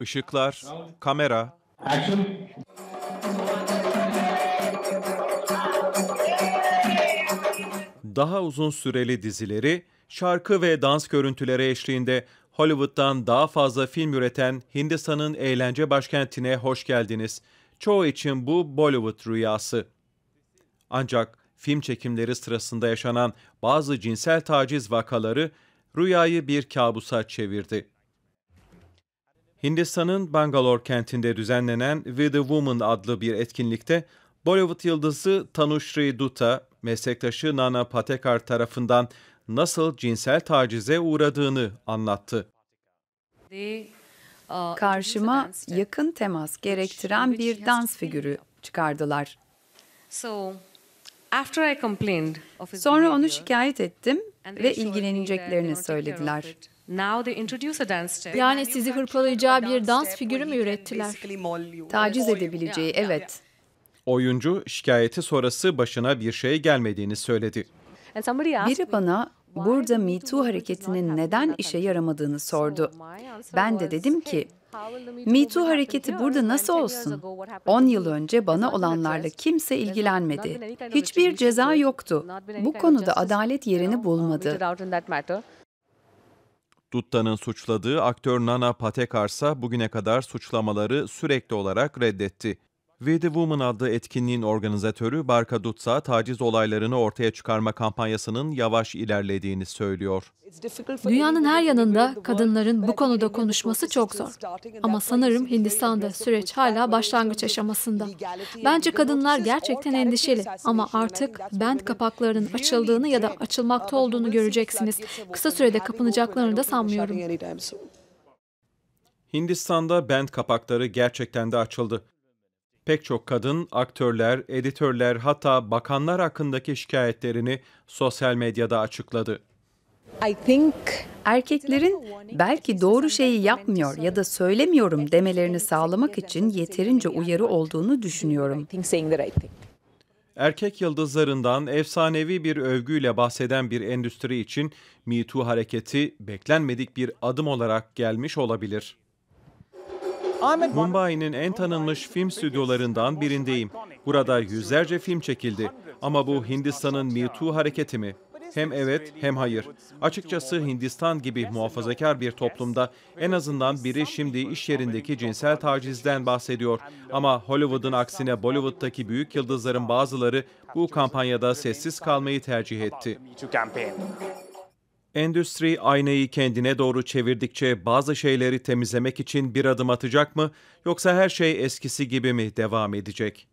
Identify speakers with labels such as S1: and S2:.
S1: Işıklar, kamera. Daha uzun süreli dizileri, şarkı ve dans görüntüleri eşliğinde Hollywood'dan daha fazla film üreten Hindistan'ın eğlence başkentine hoş geldiniz. Çoğu için bu Bollywood rüyası. Ancak film çekimleri sırasında yaşanan bazı cinsel taciz vakaları rüyayı bir kabusa çevirdi. Hindistan'ın Bangalore kentinde düzenlenen With a Woman adlı bir etkinlikte Bollywood yıldızı Tanushri Dutta, meslektaşı Nana Patekar tarafından nasıl cinsel tacize uğradığını anlattı.
S2: Uh, Karşıma yakın temas gerektiren bir dans figürü çıkardılar. Sonra onu şikayet ettim ve ilgileneceklerini söylediler. Yani sizi hırpalayacağı bir dans figürü mü ürettiler? Taciz edebileceği, evet.
S1: Oyuncu şikayeti sonrası başına bir şey gelmediğini söyledi.
S2: Biri bana burada Me Too hareketinin neden işe yaramadığını sordu. Ben de dedim ki, Me Too hareketi burada nasıl olsun? 10 yıl önce bana olanlarla kimse ilgilenmedi. Hiçbir ceza yoktu. Bu konuda adalet yerini bulmadı.
S1: Dutta'nın suçladığı aktör Nana Patekars'a bugüne kadar suçlamaları sürekli olarak reddetti. We the Woman adlı etkinliğin organizatörü Barka Dutsa, taciz olaylarını ortaya çıkarma kampanyasının yavaş ilerlediğini söylüyor.
S2: Dünyanın her yanında kadınların bu konuda konuşması çok zor. Ama sanırım Hindistan'da süreç hala başlangıç aşamasında. Bence kadınlar gerçekten endişeli ama artık bent kapaklarının açıldığını ya da açılmakta uh, olduğunu göreceksiniz. Kısa sürede kapanacaklarını da sanmıyorum.
S1: Hindistan'da bent kapakları gerçekten de açıldı pek çok kadın, aktörler, editörler hatta bakanlar hakkındaki şikayetlerini sosyal medyada açıkladı.
S2: Erkeklerin belki doğru şeyi yapmıyor ya da söylemiyorum demelerini sağlamak için yeterince uyarı olduğunu düşünüyorum.
S1: Erkek yıldızlarından efsanevi bir övgüyle bahseden bir endüstri için Me Too hareketi beklenmedik bir adım olarak gelmiş olabilir. Mumbai'nin en tanınmış film stüdyolarından birindeyim. Burada yüzlerce film çekildi. Ama bu Hindistan'ın Me Too hareketi mi? Hem evet hem hayır. Açıkçası Hindistan gibi muhafazakar bir toplumda en azından biri şimdi iş yerindeki cinsel tacizden bahsediyor. Ama Hollywood'un aksine Bollywood'daki büyük yıldızların bazıları bu kampanyada sessiz kalmayı tercih etti. Endüstri aynayı kendine doğru çevirdikçe bazı şeyleri temizlemek için bir adım atacak mı yoksa her şey eskisi gibi mi devam edecek?